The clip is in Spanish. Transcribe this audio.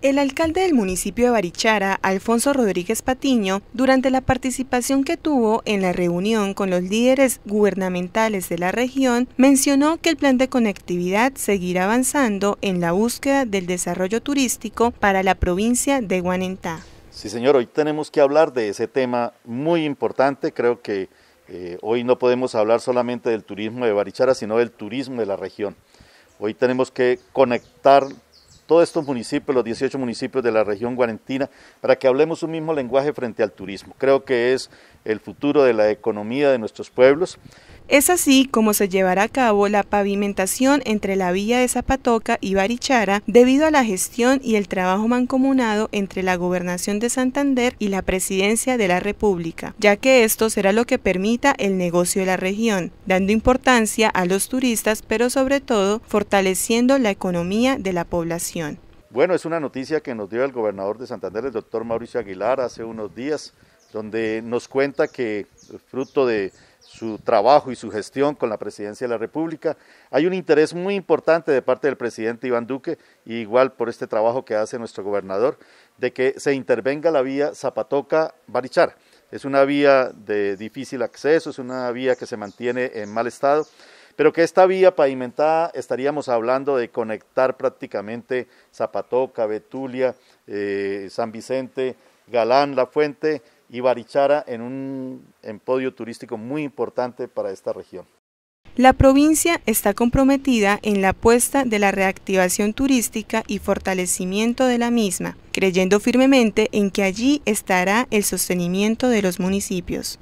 El alcalde del municipio de Barichara, Alfonso Rodríguez Patiño, durante la participación que tuvo en la reunión con los líderes gubernamentales de la región, mencionó que el plan de conectividad seguirá avanzando en la búsqueda del desarrollo turístico para la provincia de Guanentá. Sí, señor, hoy tenemos que hablar de ese tema muy importante. Creo que eh, hoy no podemos hablar solamente del turismo de Barichara, sino del turismo de la región. Hoy tenemos que conectar todos estos municipios, los 18 municipios de la región guarentina, para que hablemos un mismo lenguaje frente al turismo. Creo que es el futuro de la economía de nuestros pueblos. Es así como se llevará a cabo la pavimentación entre la villa de Zapatoca y Barichara debido a la gestión y el trabajo mancomunado entre la Gobernación de Santander y la Presidencia de la República, ya que esto será lo que permita el negocio de la región, dando importancia a los turistas, pero sobre todo fortaleciendo la economía de la población. Bueno, es una noticia que nos dio el gobernador de Santander, el doctor Mauricio Aguilar, hace unos días donde nos cuenta que fruto de su trabajo y su gestión con la presidencia de la República. Hay un interés muy importante de parte del presidente Iván Duque, y igual por este trabajo que hace nuestro gobernador, de que se intervenga la vía Zapatoca-Barichara. Es una vía de difícil acceso, es una vía que se mantiene en mal estado, pero que esta vía pavimentada estaríamos hablando de conectar prácticamente Zapatoca, Betulia, eh, San Vicente, Galán, La Fuente, y Barichara en un empodio turístico muy importante para esta región. La provincia está comprometida en la apuesta de la reactivación turística y fortalecimiento de la misma, creyendo firmemente en que allí estará el sostenimiento de los municipios.